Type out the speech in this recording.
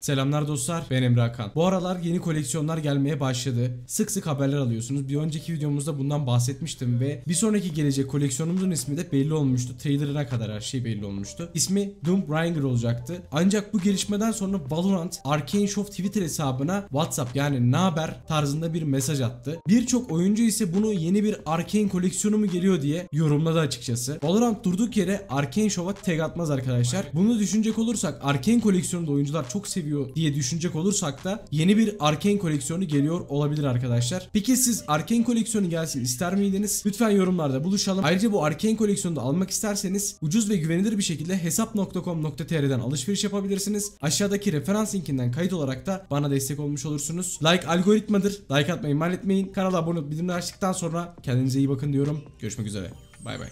Selamlar dostlar ben Emre Akan. Bu aralar yeni koleksiyonlar gelmeye başladı. Sık sık haberler alıyorsunuz. Bir önceki videomuzda bundan bahsetmiştim ve bir sonraki gelecek koleksiyonumuzun ismi de belli olmuştu. Trailerına kadar her şey belli olmuştu. İsmi Doom Ranger olacaktı. Ancak bu gelişmeden sonra Valorant Arcane Show Twitter hesabına WhatsApp yani ne haber tarzında bir mesaj attı. Birçok oyuncu ise bunu yeni bir Arcane koleksiyonu mu geliyor diye yorumladı açıkçası. Valorant durduk yere Arcane Show'a tag atmaz arkadaşlar. Bunu düşünecek olursak Arcane koleksiyonunda oyuncular çok seviyor seviyor diye düşünecek olursak da yeni bir Arkane koleksiyonu geliyor olabilir arkadaşlar. Peki siz Arkane koleksiyonu gelsin ister miydiniz? Lütfen yorumlarda buluşalım. Ayrıca bu Arkane koleksiyonu da almak isterseniz ucuz ve güvenilir bir şekilde hesap.com.tr'den alışveriş yapabilirsiniz. Aşağıdaki referans linkinden kayıt olarak da bana destek olmuş olursunuz. Like algoritmadır. Like atmayı mal etmeyin. Kanala abone olup bildirimleri açtıktan sonra kendinize iyi bakın diyorum. Görüşmek üzere. Bay bay.